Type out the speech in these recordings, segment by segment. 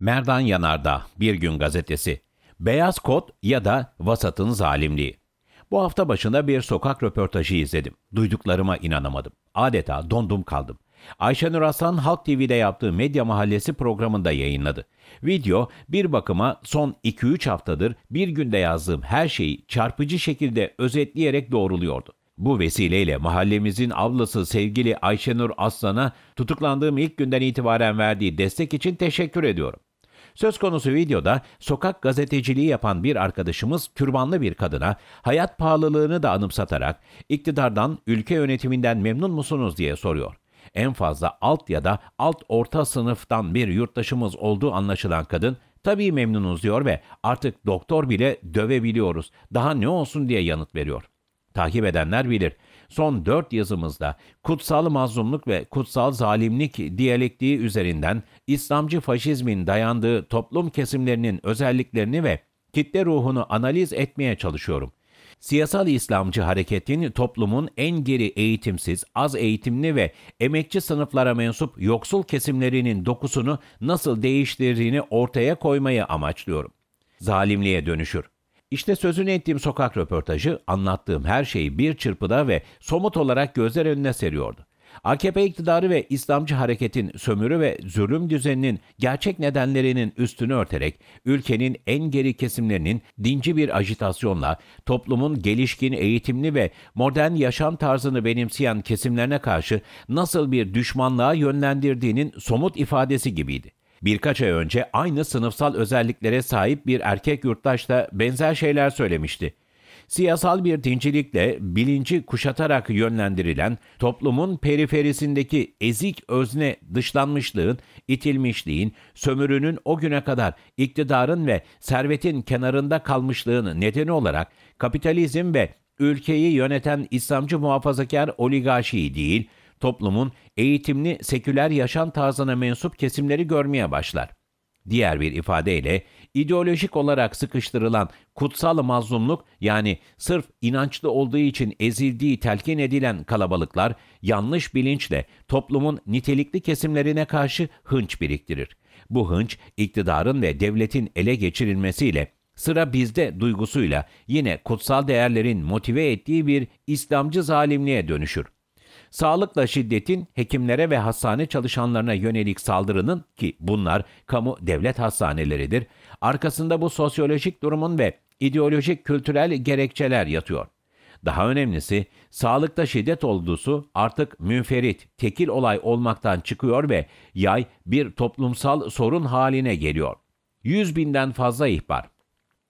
Merdan Yanardağ, Bir Gün Gazetesi, Beyaz kot ya da Vasat'ın Zalimliği. Bu hafta başında bir sokak röportajı izledim. Duyduklarıma inanamadım. Adeta dondum kaldım. Ayşenur Aslan Halk TV'de yaptığı Medya Mahallesi programında yayınladı. Video bir bakıma son 2-3 haftadır bir günde yazdığım her şeyi çarpıcı şekilde özetleyerek doğruluyordu. Bu vesileyle mahallemizin ablası sevgili Ayşenur Aslan'a tutuklandığım ilk günden itibaren verdiği destek için teşekkür ediyorum. Söz konusu videoda sokak gazeteciliği yapan bir arkadaşımız türbanlı bir kadına hayat pahalılığını da anımsatarak iktidardan, ülke yönetiminden memnun musunuz diye soruyor. En fazla alt ya da alt orta sınıftan bir yurttaşımız olduğu anlaşılan kadın tabii memnunuz diyor ve artık doktor bile dövebiliyoruz. Daha ne olsun diye yanıt veriyor. Takip edenler bilir son dört yazımızda kutsal mazlumluk ve kutsal zalimlik diyalektiği üzerinden İslamcı faşizmin dayandığı toplum kesimlerinin özelliklerini ve kitle ruhunu analiz etmeye çalışıyorum. Siyasal İslamcı hareketin toplumun en geri eğitimsiz, az eğitimli ve emekçi sınıflara mensup yoksul kesimlerinin dokusunu nasıl değiştirdiğini ortaya koymayı amaçlıyorum. Zalimliğe dönüşür. İşte sözünü ettiğim sokak röportajı anlattığım her şeyi bir çırpıda ve somut olarak gözler önüne seriyordu. AKP iktidarı ve İslamcı hareketin sömürü ve zulüm düzeninin gerçek nedenlerinin üstünü örterek ülkenin en geri kesimlerinin dinci bir ajitasyonla toplumun gelişkin, eğitimli ve modern yaşam tarzını benimseyen kesimlerine karşı nasıl bir düşmanlığa yönlendirdiğinin somut ifadesi gibiydi. Birkaç ay önce aynı sınıfsal özelliklere sahip bir erkek yurttaş da benzer şeyler söylemişti. Siyasal bir dincilikle bilinci kuşatarak yönlendirilen toplumun periferisindeki ezik özne dışlanmışlığın, itilmişliğin, sömürünün o güne kadar iktidarın ve servetin kenarında kalmışlığını nedeni olarak kapitalizm ve ülkeyi yöneten İslamcı muhafazakar oligarşiyi değil, toplumun eğitimli seküler yaşam tarzına mensup kesimleri görmeye başlar. Diğer bir ifadeyle ideolojik olarak sıkıştırılan kutsal mazlumluk yani sırf inançlı olduğu için ezildiği telkin edilen kalabalıklar yanlış bilinçle toplumun nitelikli kesimlerine karşı hınç biriktirir. Bu hınç iktidarın ve devletin ele geçirilmesiyle sıra bizde duygusuyla yine kutsal değerlerin motive ettiği bir İslamcı zalimliğe dönüşür. Sağlıkla şiddetin hekimlere ve hastane çalışanlarına yönelik saldırının ki bunlar kamu devlet hastaneleridir, arkasında bu sosyolojik durumun ve ideolojik kültürel gerekçeler yatıyor. Daha önemlisi, sağlıkta şiddet olgusu artık münferit, tekil olay olmaktan çıkıyor ve yay bir toplumsal sorun haline geliyor. 100 binden fazla ihbar,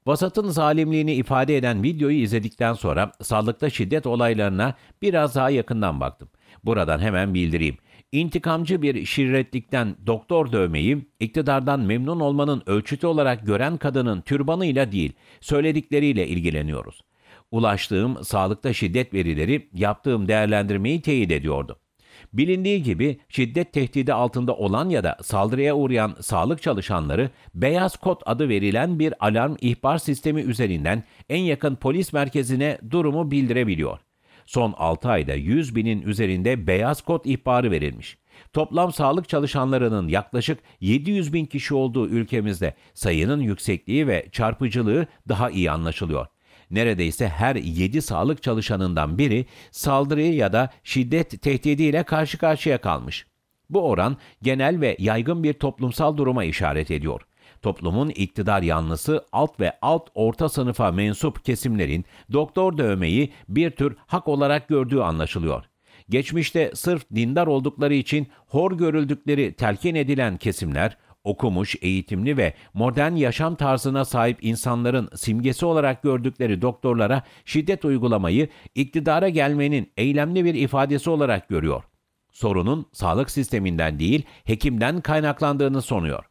Vasat'ın zalimliğini ifade eden videoyu izledikten sonra sağlıkta şiddet olaylarına biraz daha yakından baktım. Buradan hemen bildireyim. İntikamcı bir şirretlikten doktor dövmeyi, iktidardan memnun olmanın ölçütü olarak gören kadının türbanıyla değil, söyledikleriyle ilgileniyoruz. Ulaştığım sağlıkta şiddet verileri yaptığım değerlendirmeyi teyit ediyordu. Bilindiği gibi şiddet tehdidi altında olan ya da saldırıya uğrayan sağlık çalışanları beyaz kod adı verilen bir alarm ihbar sistemi üzerinden en yakın polis merkezine durumu bildirebiliyor. Son 6 ayda 100 binin üzerinde beyaz kod ihbarı verilmiş. Toplam sağlık çalışanlarının yaklaşık 700 bin kişi olduğu ülkemizde sayının yüksekliği ve çarpıcılığı daha iyi anlaşılıyor. Neredeyse her 7 sağlık çalışanından biri saldırı ya da şiddet tehdidiyle karşı karşıya kalmış. Bu oran genel ve yaygın bir toplumsal duruma işaret ediyor. Toplumun iktidar yanlısı alt ve alt orta sınıfa mensup kesimlerin doktor dövmeyi bir tür hak olarak gördüğü anlaşılıyor. Geçmişte sırf dindar oldukları için hor görüldükleri telkin edilen kesimler Okumuş, eğitimli ve modern yaşam tarzına sahip insanların simgesi olarak gördükleri doktorlara şiddet uygulamayı iktidara gelmenin eylemli bir ifadesi olarak görüyor. Sorunun sağlık sisteminden değil, hekimden kaynaklandığını sonuyor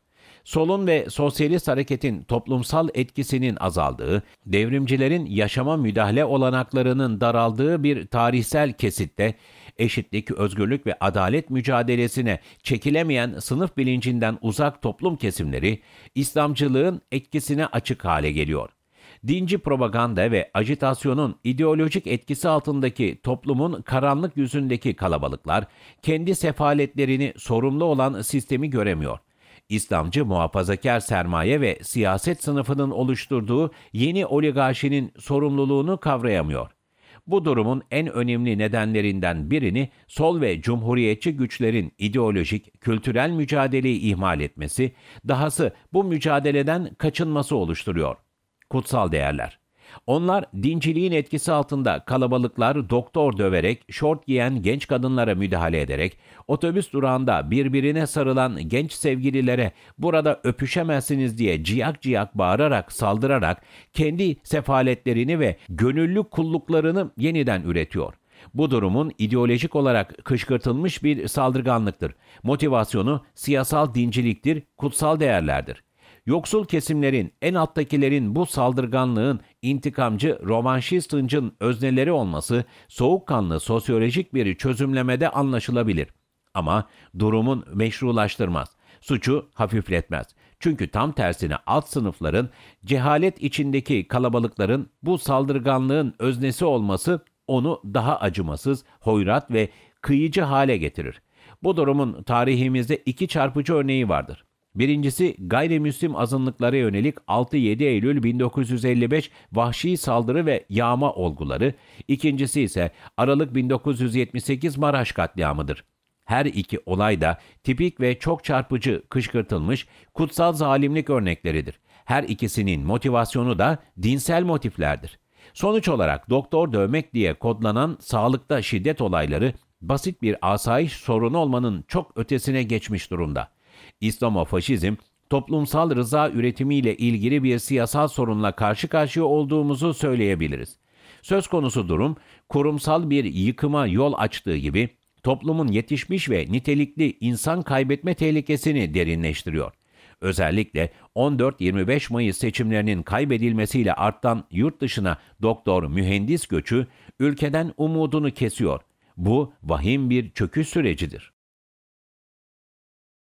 solun ve sosyalist hareketin toplumsal etkisinin azaldığı, devrimcilerin yaşama müdahale olanaklarının daraldığı bir tarihsel kesitte eşitlik, özgürlük ve adalet mücadelesine çekilemeyen sınıf bilincinden uzak toplum kesimleri İslamcılığın etkisine açık hale geliyor. Dinci propaganda ve ajitasyonun ideolojik etkisi altındaki toplumun karanlık yüzündeki kalabalıklar kendi sefaletlerini sorumlu olan sistemi göremiyor. İslamcı muhafazakar sermaye ve siyaset sınıfının oluşturduğu yeni oligarşinin sorumluluğunu kavrayamıyor. Bu durumun en önemli nedenlerinden birini sol ve cumhuriyetçi güçlerin ideolojik, kültürel mücadeleyi ihmal etmesi, dahası bu mücadeleden kaçınması oluşturuyor. Kutsal değerler onlar dinciliğin etkisi altında kalabalıklar doktor döverek, şort giyen genç kadınlara müdahale ederek, otobüs durağında birbirine sarılan genç sevgililere burada öpüşemezsiniz diye ciyak ciyak bağırarak, saldırarak kendi sefaletlerini ve gönüllü kulluklarını yeniden üretiyor. Bu durumun ideolojik olarak kışkırtılmış bir saldırganlıktır. Motivasyonu siyasal dinciliktir, kutsal değerlerdir. Yoksul kesimlerin, en alttakilerin bu saldırganlığın intikamcı, romanşistincin hıncın özneleri olması soğukkanlı sosyolojik bir çözümlemede anlaşılabilir. Ama durumun meşrulaştırmaz, suçu hafifletmez. Çünkü tam tersine alt sınıfların, cehalet içindeki kalabalıkların bu saldırganlığın öznesi olması onu daha acımasız, hoyrat ve kıyıcı hale getirir. Bu durumun tarihimizde iki çarpıcı örneği vardır. Birincisi gayrimüslim azınlıklara yönelik 6-7 Eylül 1955 vahşi saldırı ve yağma olguları, ikincisi ise Aralık 1978 Maraş katliamıdır. Her iki olay da tipik ve çok çarpıcı kışkırtılmış kutsal zalimlik örnekleridir. Her ikisinin motivasyonu da dinsel motiflerdir. Sonuç olarak doktor dövmek diye kodlanan sağlıkta şiddet olayları basit bir asayiş sorunu olmanın çok ötesine geçmiş durumda. İslamofaşizm, toplumsal rıza üretimiyle ilgili bir siyasal sorunla karşı karşıya olduğumuzu söyleyebiliriz. Söz konusu durum, kurumsal bir yıkıma yol açtığı gibi toplumun yetişmiş ve nitelikli insan kaybetme tehlikesini derinleştiriyor. Özellikle 14-25 Mayıs seçimlerinin kaybedilmesiyle artan yurt dışına doktor mühendis göçü ülkeden umudunu kesiyor. Bu vahim bir çöküş sürecidir.